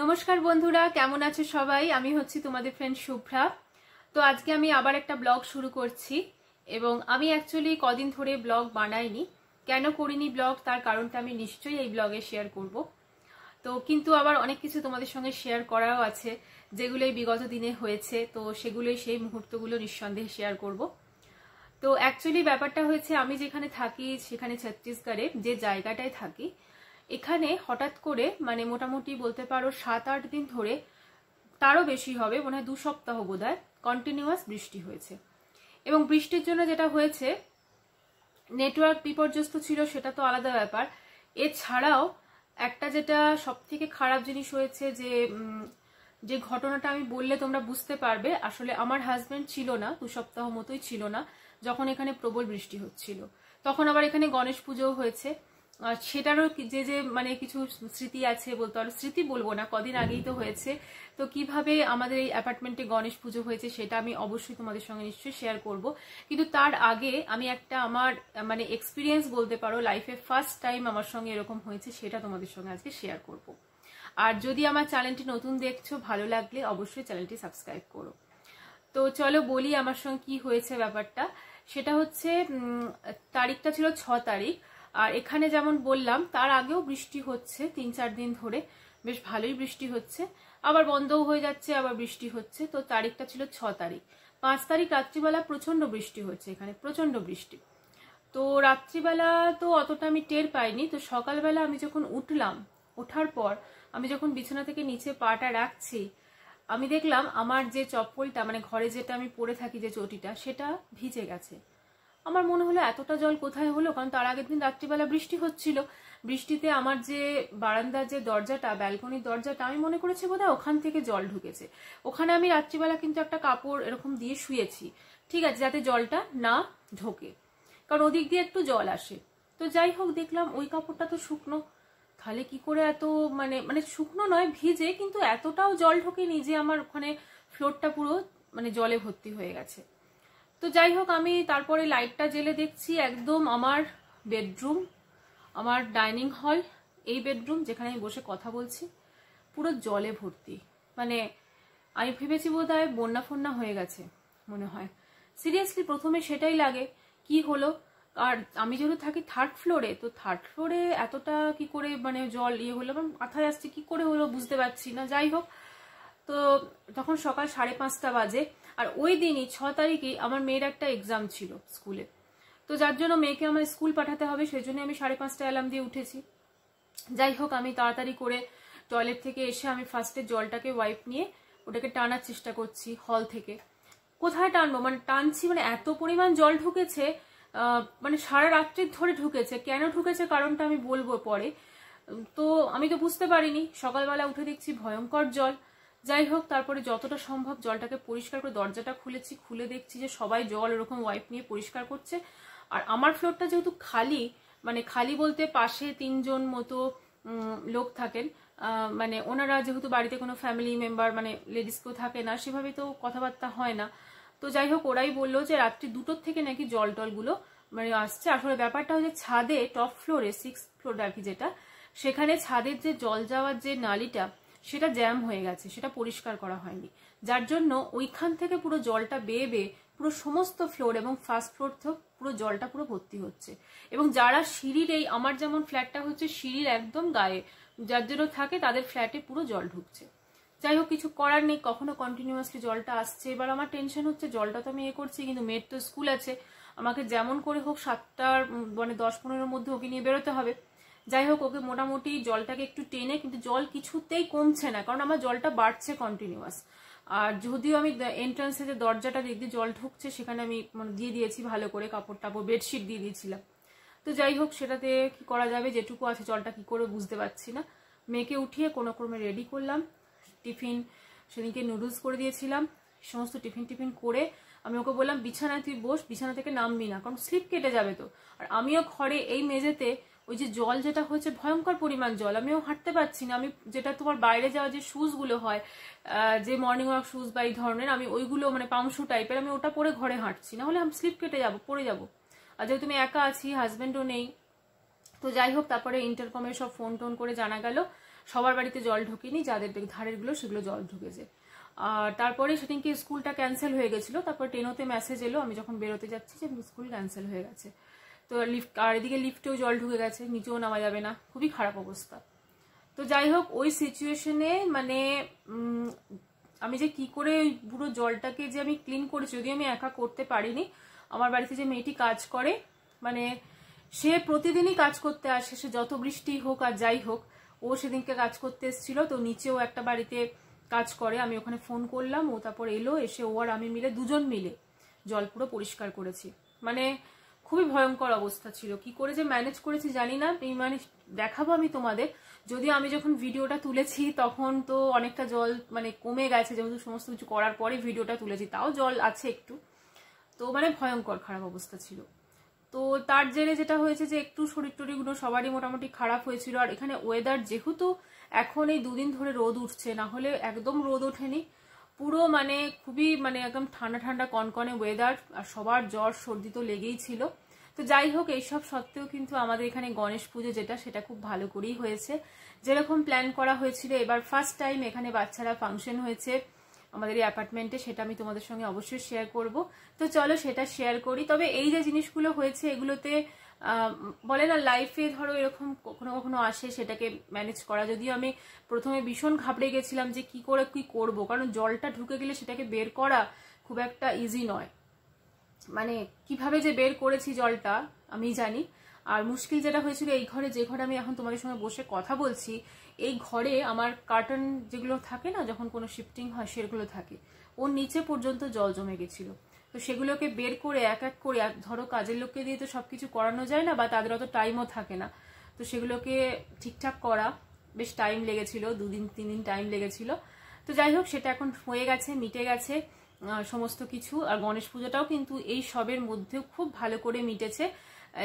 নমস্কার বন্ধুরা কেমন আছে সবাই আমি হচ্ছি তোমাদের ফ্রেন্ড শুভ্রা তো আজকে আমি আবার একটা ব্লগ শুরু করছি এবং আমি অ্যাকচুয়ালি কদিন ধরে ব্লগ বানাইনি কেন করিনি ব্লগ তার কারণটা আমি নিশ্চয়ই এই ব্লগে শেয়ার করব তো কিন্তু আবার অনেক কিছু তোমাদের সঙ্গে শেয়ার করাও আছে যেগুলো এই বিগত দিনে হয়েছে তো সেগুলোই সেই মুহূর্তগুলো নিঃসন্দেহে শেয়ার করব তো অ্যাকচুয়ালি ব্যাপারটা হয়েছে আমি যেখানে থাকি সেখানে ছত্তিশগড়ে যে জায়গাটায় থাকি এখানে হঠাৎ করে মানে মোটামুটি বলতে পারো সাত আট দিন ধরে তারও বেশি হবে মনে হয় দু সপ্তাহ বোধ হয় কন্টিনিউয়াস বৃষ্টি হয়েছে এবং বৃষ্টির জন্য যেটা হয়েছে নেটওয়ার্ক বিপর্যস্ত ছিল সেটা তো আলাদা ব্যাপার এছাড়াও একটা যেটা সব থেকে খারাপ জিনিস হয়েছে যে যে ঘটনাটা আমি বললে তোমরা বুঝতে পারবে আসলে আমার হাজব্যান্ড ছিল না দু সপ্তাহ মতোই ছিল না যখন এখানে প্রবল বৃষ্টি হচ্ছিল তখন আবার এখানে গণেশ পুজোও হয়েছে সেটারও যে যে মানে কিছু স্মৃতি আছে বলতে পারো স্মৃতি বলবো না কদিন আগেই তো হয়েছে তো কিভাবে আমাদের এই অ্যাপার্টমেন্টে গণেশ পুজো হয়েছে সেটা আমি অবশ্যই তোমাদের সঙ্গে নিশ্চয়ই শেয়ার করব কিন্তু তার আগে আমি একটা আমার মানে এক্সপিরিয়েন্স বলতে পারো লাইফে ফার্স্ট টাইম আমার সঙ্গে এরকম হয়েছে সেটা তোমাদের সঙ্গে আজকে শেয়ার করব আর যদি আমার চ্যানেলটি নতুন দেখছো ভালো লাগলে অবশ্যই চ্যানেলটি সাবস্ক্রাইব করো তো চলো বলি আমার সঙ্গে কি হয়েছে ব্যাপারটা সেটা হচ্ছে তারিখটা ছিল ছ তারিখ আর এখানে যেমন বললাম তার আগেও বৃষ্টি হচ্ছে তিন চার দিন ধরে বেশ ভালোই বৃষ্টি হচ্ছে আবার বন্ধও হয়ে যাচ্ছে আবার বৃষ্টি হচ্ছে তো তারিখটা ছিল ছ তারিখ পাঁচ তারিখ রাত্রিবেলা প্রচণ্ড বৃষ্টি হচ্ছে এখানে প্রচণ্ড বৃষ্টি তো রাত্রিবেলা তো অতটা আমি টের পাইনি তো সকালবেলা আমি যখন উঠলাম ওঠার পর আমি যখন বিছানা থেকে নিচে পাটা রাখছি আমি দেখলাম আমার যে চপ্পলটা মানে ঘরে যেটা আমি পরে থাকি যে চটিটা সেটা ভিজে গেছে আমার মনে হলো এতটা জল কোথায় হলো কারণ তার আগের দিন রাত্রিবেলা বৃষ্টি হচ্ছিল বৃষ্টিতে আমার যে বারান্দার যে দরজাটা ব্যালকনির দরজাটা আমি মনে করেছি বোধহয় ওখান থেকে জল ঢুকেছে ওখানে আমি রাত্রিবেলা কিন্তু একটা কাপড় এরকম দিয়ে শুয়েছি ঠিক আছে যাতে জলটা না ঢোকে কারণ ওদিক দিয়ে একটু জল আসে তো যাই হোক দেখলাম ওই কাপড়টা তো শুকনো তাহলে কি করে এত মানে মানে শুকনো নয় ভিজে কিন্তু এতটাও জল ঢোকেনি যে আমার ওখানে ফ্লোরটা পুরো মানে জলে ভর্তি হয়ে গেছে তো যাই হোক আমি তারপরে লাইটটা জেলে দেখছি একদম আমার বেডরুম আমার ডাইনিং হল এই বেডরুম যেখানে আমি বসে কথা বলছি পুরো জলে ভর্তি মানে আমি ভেবেছি বোধ হয় বন্যা ফন্যা হয়ে গেছে মনে হয় সিরিয়াসলি প্রথমে সেটাই লাগে কি হলো আর আমি যেহেতু থাকি থার্ড ফ্লোরে তো থার্ড ফ্লোরে এতটা কি করে মানে জল ইয়ে হলো মাথায় আসছে কি করে হলো বুঝতে পারছি না যাই হোক তো তখন সকাল সাড়ে পাঁচটা বাজে আর ওই দিনই ছ তারিখেই আমার মেয়ের একটা এক্সাম ছিল স্কুলে তো যার জন্য মেয়েকে আমার স্কুল পাঠাতে হবে সেই জন্য আমি সাড়ে পাঁচটা অ্যালার্ম দিয়ে উঠেছি যাই হোক আমি তাড়াতাড়ি করে টয়লেট থেকে এসে আমি ফার্স্টে জলটাকে ওয়াইপ নিয়ে ওটাকে টানার চেষ্টা করছি হল থেকে কোথায় টানবো মানে টানছি মানে এত পরিমাণ জল ঢুকেছে মানে সারা রাত্রি ধরে ঢুকেছে কেন ঢুকেছে কারণটা আমি বলবো পরে তো আমি তো বুঝতে পারিনি সকালবেলা উঠে দেখছি ভয়ঙ্কর জল যাই হোক তারপরে যতটা সম্ভব জলটাকে পরিষ্কার করে দরজাটা খুলেছি খুলে দেখছি যে সবাই জল এরকম ওয়াইপ নিয়ে পরিষ্কার করছে আর আমার ফ্লোরটা যেহেতু খালি মানে খালি বলতে পাশে তিনজন মতো লোক থাকেন মানে ওনারা যেহেতু বাড়িতে কোনো ফ্যামিলি মেম্বার মানে লেডিস কেউ থাকে না সেভাবে তো কথাবার্তা হয় না তো যাই হোক ওরাই বললো যে রাত্রি দুটোর থেকে নাকি জল টলগুলো মানে আসছে আসলে ব্যাপারটা হচ্ছে ছাদে টপ ফ্লোরে সিক্স ফ্লোর আর কি যেটা সেখানে ছাদের যে জল যাওয়ার যে নালিটা সেটা জ্যাম হয়ে গেছে সেটা পরিষ্কার করা হয়নি যার জন্য ওইখান থেকে পুরো জলটা বেয়ে বেয়ে পুরো সমস্ত ফ্লোর এবং ফার্স্ট ফ্লোর থেকে পুরো জলটা পুরো ভর্তি হচ্ছে এবং যারা সিঁড়ির এই আমার যেমন ফ্ল্যাটটা হচ্ছে সিঁড়ির একদম গায়ে যার জন্য থাকে তাদের ফ্ল্যাটে পুরো জল ঢুকছে যাই হোক কিছু করার নেই কখনো কন্টিনিউয়াসলি জলটা আসছে এবার আমার টেনশন হচ্ছে জলটা তো আমি এ করছি কিন্তু মেয়ের তো স্কুল আছে আমাকে যেমন করে হোক সাতটার মানে দশ পনেরোর মধ্যে ওকে নিয়ে বেরোতে হবে যাই হোক ওকে মোটামুটি জলটাকে একটু টেনে কিন্তু জল কিছুতেই কমছে না কারণ আমার জলটা বাড়ছে কন্টিনিউয়াস আর যদিও আমি এন্ট্রান্সে যে দরজাটা দিক জল ঢুকছে সেখানে আমি মানে দিয়ে দিয়েছি ভালো করে কাপড় টাপড় বেডশিট দিয়ে দিয়েছিলাম তো যাই হোক সেটাতে কি করা যাবে যেটুকু আছে জলটা কি করে বুঝতে পারছি না মেয়েকে উঠিয়ে কোনো ক্রমে রেডি করলাম টিফিন সেদিনকে নুডলস করে দিয়েছিলাম সমস্ত টিফিন টিফিন করে আমি ওকে বললাম বিছানায় তুই বস বিছানা থেকে নামবি না কারণ স্লিপ কেটে যাবে তো আর আমিও ঘরে এই মেঝেতে ওই যে জল যেটা হয়েছে ভয়ঙ্কর পরিমাণ জল আমিও হাঁটতে পারছি না আমি যেটা তোমার বাইরে যাওয়া যে শুজগুলো হয় যে মর্নিং ওয়াক শুজ বা এই ধরনের আমি ওইগুলো মানে পামশু টাইপের আমি ওটা পরে ঘরে হাঁটছি না হলে আমি স্লিপ কেটে যাব পরে যাব আর যেহেতু আমি একা আছি হাজব্যান্ডও নেই তো যাই হোক তারপরে ইন্টারকমে সব ফোন টোন করে জানা গেল সবার বাড়িতে জল ঢুকিনি যাদের ধারেরগুলো সেগুলো জল ঢুকেছে আর তারপরে সেদিনকে স্কুলটা ক্যান্সেল হয়ে গেছিলো তারপর টেনোতে মেসেজ এলো আমি যখন বেরোতে যাচ্ছি যে স্কুল ক্যান্সেল হয়ে গেছে তো লিফট আর এদিকে লিফটেও জল ঢুকে গেছে নিচেও নামা যাবে না খুবই খারাপ অবস্থা তো যাই হোক ওই সিচুয়েশনে মানে আমি যে কি করে ওই পুরো জলটাকে যে আমি ক্লিন করেছি যদিও আমি একা করতে পারিনি আমার বাড়িতে যে মেয়েটি কাজ করে মানে সে প্রতিদিনই কাজ করতে আসে সে যত বৃষ্টি হোক আর যাই হোক ও সেদিনকে কাজ করতে এসেছিল তো নিচেও একটা বাড়িতে কাজ করে আমি ওখানে ফোন করলাম ও তারপর এলো এসে ও আর আমি মিলে দুজন মিলে জল পুরো পরিষ্কার করেছি মানে খুবই ভয়ঙ্কর অবস্থা ছিল কি করে যে ম্যানেজ করেছি জানি না মানে দেখাবো আমি তোমাদের যদি আমি যখন ভিডিওটা তুলেছি তখন তো অনেকটা জল মানে কমে গেছে যেহেতু সমস্ত কিছু করার পরে ভিডিওটা তুলেছি তাও জল আছে একটু তো মানে ভয়ঙ্কর খারাপ অবস্থা ছিল তো তার জেরে যেটা হয়েছে যে একটু শরীর টরিগুলো সবারই মোটামুটি খারাপ হয়েছিল আর এখানে ওয়েদার যেহেতু এখন এই দুদিন ধরে রোদ উঠছে না হলে একদম রোদ ওঠেনি পুরো মানে খুবই মানে একদম ঠান্ডা ঠান্ডা কনকনে ওয়েদার আর সবার জ্বর সর্দি তো লেগেই ছিল তো যাই হোক এইসব সত্ত্বেও কিন্তু আমাদের এখানে গণেশ পুজো যেটা সেটা খুব ভালো করেই হয়েছে যেরকম প্ল্যান করা হয়েছিল এবার ফার্স্ট টাইম এখানে বাচ্চারা ফাংশন হয়েছে আমাদের এই অ্যাপার্টমেন্টে সেটা আমি তোমাদের সঙ্গে অবশ্যই শেয়ার করব তো চলো সেটা শেয়ার করি তবে এই যে জিনিসগুলো হয়েছে এগুলোতে বলে না লাইফে ধরো এরকম কখনো কখনো আসে সেটাকে ম্যানেজ করা যদিও আমি প্রথমে ভীষণ ঘাবড়ে গেছিলাম যে কি করে কি করব কারণ জলটা ঢুকে গেলে সেটাকে বের করা খুব একটা ইজি নয় মানে কিভাবে যে বের করেছি জলটা আমি জানি আর মুশকিল যেটা হয়েছিল এই ঘরে যে ঘরে আমি এখন তোমাদের সঙ্গে বসে কথা বলছি এই ঘরে আমার কার্টন যেগুলো থাকে না যখন কোনো শিফটিং হয় সেগুলো থাকে ওর নিচে পর্যন্ত জল জমে গেছিলো তো সেগুলোকে বের করে এক এক করে ধরো কাজের লোককে দিয়ে তো সব কিছু করানো যায় না বা তাদের অত টাইমও থাকে না তো সেগুলোকে ঠিকঠাক করা বেশ টাইম লেগেছিল দুদিন তিন দিন টাইম লেগেছিল তো যাই হোক সেটা এখন হয়ে গেছে মিটে গেছে সমস্ত কিছু আর গণেশ পুজোটাও কিন্তু এই সবের মধ্যেও খুব ভালো করে মিটেছে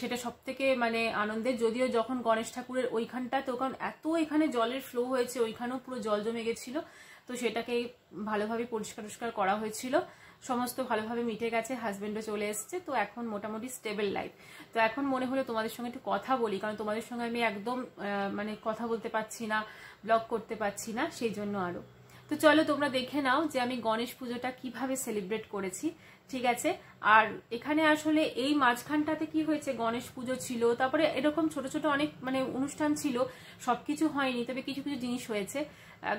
সেটা সব থেকে মানে আনন্দের যদিও যখন গণেশ ঠাকুরের ওইখানটা তো কারণ এত এখানে জলের ফ্লো হয়েছে ওইখানেও পুরো জল জমে গেছিলো তো সেটাকে ভালোভাবে পরিষ্কার টরিষ্কার করা হয়েছিল সমস্ত ভালোভাবে মিটে গেছে হাজব্যান্ডও চলে এসছে তো এখন মোটামুটি স্টেবল লাইফ তো এখন মনে হলো তোমাদের সঙ্গে একটু কথা বলি কারণ তোমাদের সঙ্গে আমি একদম মানে কথা বলতে পারছি না ব্লগ করতে পারছি না সেই জন্য আরও তো চলো তোমরা দেখে নাও যে আমি গণেশ পুজোটা কিভাবে সেলিব্রেট করেছি ঠিক আছে আর এখানে আসলে এই মাঝখানটাতে কি হয়েছে গণেশ পুজো ছিল তারপরে এরকম ছোট ছোট অনেক মানে অনুষ্ঠান ছিল সব কিছু হয়নি তবে কিছু কিছু জিনিস হয়েছে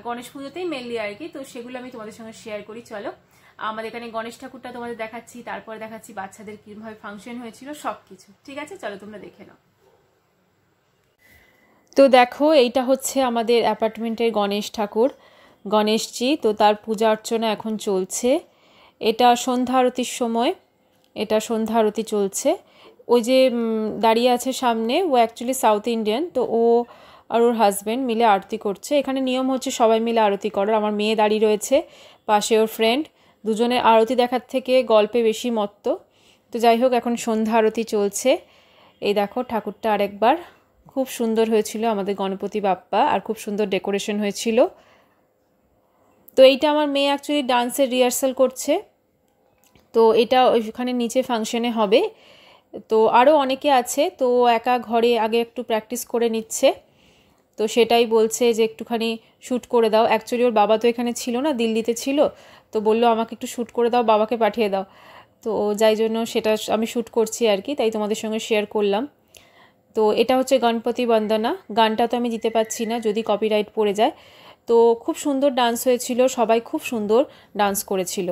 গণেশ পুজোতেই মেনলি আর কি তো সেগুলো আমি তোমাদের সঙ্গে শেয়ার করি চলো আমাদের এখানে গণেশ ঠাকুরটা তোমাদের দেখাচ্ছি তারপরে দেখাচ্ছি বাচ্চাদের কিভাবে ফাংশন হয়েছিল সব কিছু ঠিক আছে চলো তোমরা দেখে নাও তো দেখো এইটা হচ্ছে আমাদের অ্যাপার্টমেন্টের গণেশ ঠাকুর গণেশজি তো তার পূজা অর্চনা এখন চলছে এটা সন্ধ্যা আরতির সময় এটা সন্ধ্যা আরতি চলছে ওই যে দাঁড়িয়ে আছে সামনে ও অ্যাকচুয়ালি সাউথ ইন্ডিয়ান তো ও আর ওর হাজব্যান্ড মিলে আরতি করছে এখানে নিয়ম হচ্ছে সবাই মিলে আরতি করার আমার মেয়ে দাঁড়িয়ে রয়েছে পাশে ওর ফ্রেন্ড দুজনে আরতি দেখার থেকে গল্পে বেশি মত্ত তো যাই হোক এখন সন্ধ্যা আরতি চলছে এই দেখো ঠাকুরটা আরেকবার খুব সুন্দর হয়েছিল আমাদের গণপতি বাপ্পা আর খুব সুন্দর ডেকোরেশন হয়েছিল তো এইটা আমার মেয়ে অ্যাকচুয়ালি ডান্সের রিহার্সাল করছে তো এটা ওইখানে নিচে ফাংশনে হবে তো আরও অনেকে আছে তো একা ঘরে আগে একটু প্র্যাকটিস করে নিচ্ছে তো সেটাই বলছে যে একটুখানি শ্যুট করে দাও অ্যাকচুয়ালি ওর বাবা তো এখানে ছিল না দিল্লিতে ছিল তো বললো আমাকে একটু শ্যুট করে দাও বাবাকে পাঠিয়ে দাও তো যাই জন্য সেটা আমি শ্যুট করছি আর কি তাই তোমাদের সঙ্গে শেয়ার করলাম তো এটা হচ্ছে গণপতি বন্দনা গানটা তো আমি দিতে পারছি না যদি কপিরাইট পড়ে যায় তো খুব সুন্দর ডান্স হয়েছিল সবাই খুব সুন্দর ডান্স করেছিল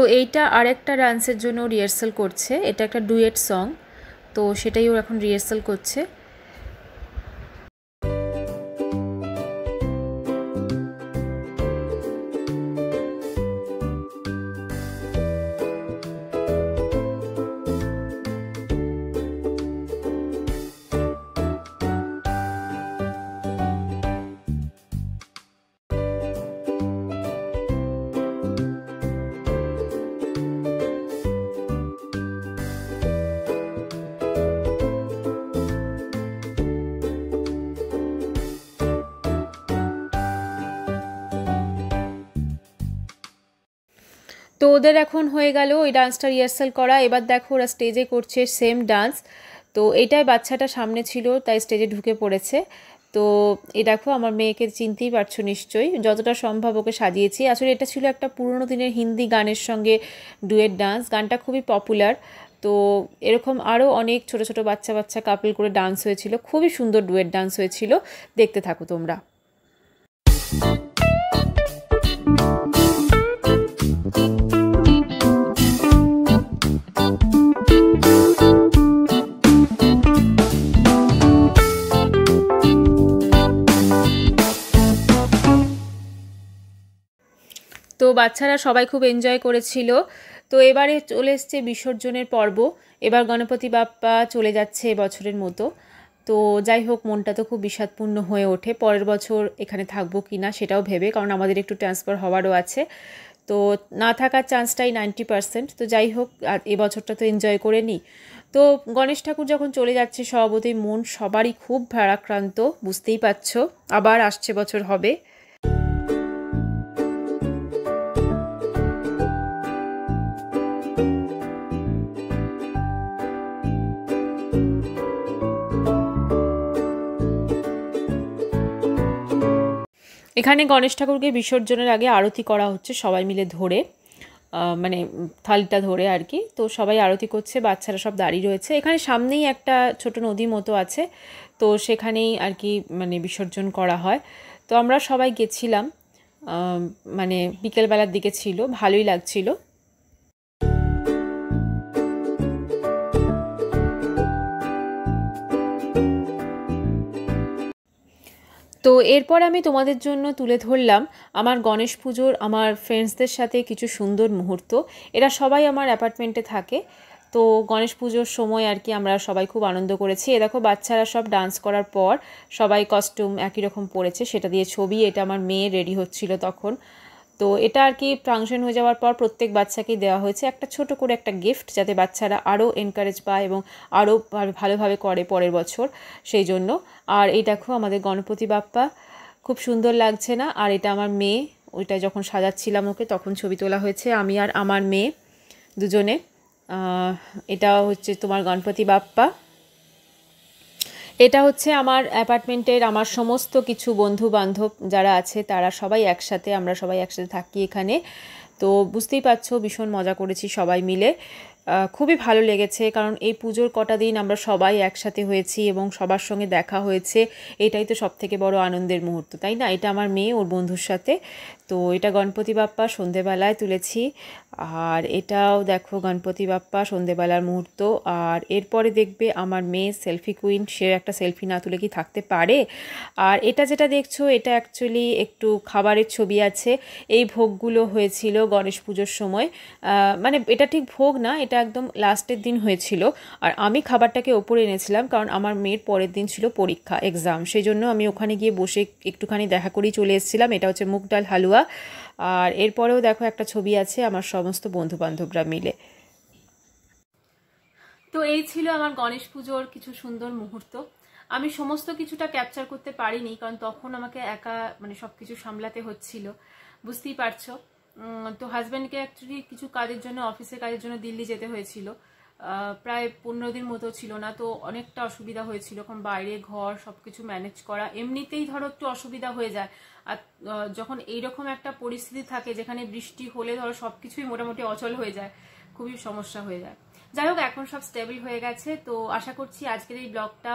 তো এইটা আরেকটা ডান্সের জন্য রিহার্সাল করছে এটা একটা ডুয়েট সং তো সেটাই ও এখন রিহার্সাল করছে ওদের এখন হয়ে গেল ওই ডান্সটা রিহার্সাল করা এবার দেখো ওরা স্টেজে করছে সেম ডান্স তো এটাই বাচ্চাটা সামনে ছিল তাই স্টেজে ঢুকে পড়েছে তো এ দেখো আমার মেয়েকে চিনতেই পারছো নিশ্চয়ই যতটা সম্ভব ওকে সাজিয়েছি আসলে এটা ছিল একটা পুরনো দিনের হিন্দি গানের সঙ্গে ডুয়েট ডান্স গানটা খুবই পপুলার তো এরকম আরও অনেক ছোট ছোট বাচ্চা বাচ্চা কাপল করে ডান্স হয়েছিল খুবই সুন্দর ডুয়েট ডান্স হয়েছিল দেখতে থাকো তোমরা বাচ্চারা সবাই খুব এনজয় করেছিল তো এবারে চলে এসছে বিসর্জনের পর্ব এবার গণপতি বাপ্পা চলে যাচ্ছে বছরের মতো তো যাই হোক মনটা তো খুব বিষাদপূর্ণ হয়ে ওঠে পরের বছর এখানে থাকবো কি না সেটাও ভেবে কারণ আমাদের একটু ট্রান্সফার হওয়ারও আছে তো না থাকার চান্সটাই নাইনটি পারসেন্ট তো যাই হোক এবছরটা তো এনজয় করে নিই তো গণেশ ঠাকুর যখন চলে যাচ্ছে সভাপতির মন সবারই খুব ভারাক্রান্ত বুঝতেই পারছো আবার আসছে বছর হবে এখানে গণেশ ঠাকুরকে বিসর্জনের আগে আরতি করা হচ্ছে সবাই মিলে ধরে মানে থালিটা ধরে আর কি তো সবাই আরতি করছে বাচ্চারা সব দাঁড়িয়ে রয়েছে এখানে সামনেই একটা ছোট নদী মতো আছে তো সেখানেই আর কি মানে বিসর্জন করা হয় তো আমরা সবাই গেছিলাম মানে বিকেলবেলার দিকে ছিল ভালোই লাগছিলো তো এরপর আমি তোমাদের জন্য তুলে ধরলাম আমার গণেশ পুজোর আমার ফ্রেন্ডসদের সাথে কিছু সুন্দর মুহূর্ত এরা সবাই আমার অ্যাপার্টমেন্টে থাকে তো গণেশ পুজোর সময় আর কি আমরা সবাই খুব আনন্দ করেছি এ দেখো বাচ্চারা সব ডান্স করার পর সবাই কস্টিউম একই রকম পরেছে সেটা দিয়ে ছবি এটা আমার মেয়ে রেডি হচ্ছিল তখন তো এটা আর কি ফাংশন হয়ে যাওয়ার পর প্রত্যেক বাচ্চাকেই দেওয়া হয়েছে একটা ছোট করে একটা গিফট যাতে বাচ্চারা আরও এনকারেজ পায় এবং আরও ভালোভাবে করে পরের বছর সেই জন্য আর এই দেখো আমাদের গণপতি বাপ্পা খুব সুন্দর লাগছে না আর এটা আমার মেয়ে ওইটা যখন সাজাচ্ছিলাম ওকে তখন ছবি তোলা হয়েছে আমি আর আমার মেয়ে দুজনে এটা হচ্ছে তোমার গণপতি বাপ্পা এটা হচ্ছে আমার অ্যাপার্টমেন্টের আমার সমস্ত কিছু বন্ধু বান্ধব যারা আছে তারা সবাই একসাথে আমরা সবাই একসাথে থাকি এখানে তো বুঝতেই পারছো ভীষণ মজা করেছি সবাই মিলে খুবই ভালো লেগেছে কারণ এই পুজোর কটা দিন আমরা সবাই একসাথে হয়েছি এবং সবার সঙ্গে দেখা হয়েছে এটাই তো সব থেকে বড় আনন্দের মুহূর্ত তাই না এটা আমার মেয়ে ওর বন্ধুর সাথে তো এটা গণপতি বাপ্পা সন্ধেবেলায় তুলেছি আর এটাও দেখো গণপতি বাপ্পা সন্ধেবেলার মুহূর্ত আর এরপরে দেখবে আমার মেয়ে সেলফি কুইন সে একটা সেলফি না তুলে কি থাকতে পারে আর এটা যেটা দেখছো এটা অ্যাকচুয়ালি একটু খাবারের ছবি আছে এই ভোগগুলো হয়েছিল গণেশ পুজোর সময় মানে এটা ঠিক ভোগ না এটা একদম লাস্টের দিন হয়েছিল আর আমি খাবারটাকে ওপরে এনেছিলাম কারণ আমার মেয়ের পরের দিন ছিল পরীক্ষা এক্সাম সেই জন্য আমি ওখানে গিয়ে বসে একটুখানি দেখা করেই চলে এসেছিলাম এটা হচ্ছে মুগ ডাল হালুয়া আর এরপরেও দেখো একটা ছবি আছে আমার সমস্ত বন্ধুবান্ধবরা মিলে তো এই ছিল আমার গণেশ পুজোর কিছু সুন্দর মুহূর্ত আমি সমস্ত কিছুটা ক্যাপচার করতে পারিনি কারণ তখন আমাকে একা মানে সব কিছু সামলাতে হচ্ছিল বুঝতেই পারছো তো হাজব্যান্ডকে অ্যাকচুয়ালি কিছু কাজের জন্য অফিসের কাজের জন্য দিল্লি যেতে হয়েছিল প্রায় পনেরো দিন মতো ছিল না তো অনেকটা অসুবিধা হয়েছিল কারণ বাইরে ঘর সব কিছু ম্যানেজ করা এমনিতেই ধরো একটু অসুবিধা হয়ে যায় আর যখন এইরকম একটা পরিস্থিতি থাকে যেখানে বৃষ্টি হলে ধরো সব কিছুই মোটামুটি অচল হয়ে যায় খুবই সমস্যা হয়ে যায় যাই হোক এখন সব স্টেবল হয়ে গেছে তো আশা করছি আজকের এই ব্লগটা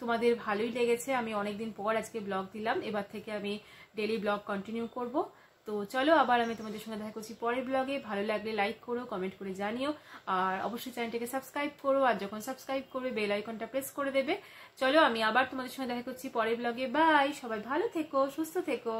তোমাদের ভালোই লেগেছে আমি অনেকদিন পর আজকে ব্লগ দিলাম এবার থেকে আমি ডেলি ব্লগ কন্টিনিউ করবো তো চলো আবার আমি তোমাদের সঙ্গে দেখা করছি পরের ব্লগে ভালো লাগলে লাইক করো কমেন্ট করে জানিও আর অবশ্যই চ্যানেলটাকে সাবস্ক্রাইব করো আর যখন সাবস্ক্রাইব করবে বেল আইকনটা প্রেস করে দেবে চলো আমি আবার তোমাদের সঙ্গে দেখা করছি পরের ব্লগে বাই সবাই ভালো থেকো সুস্থ থেকো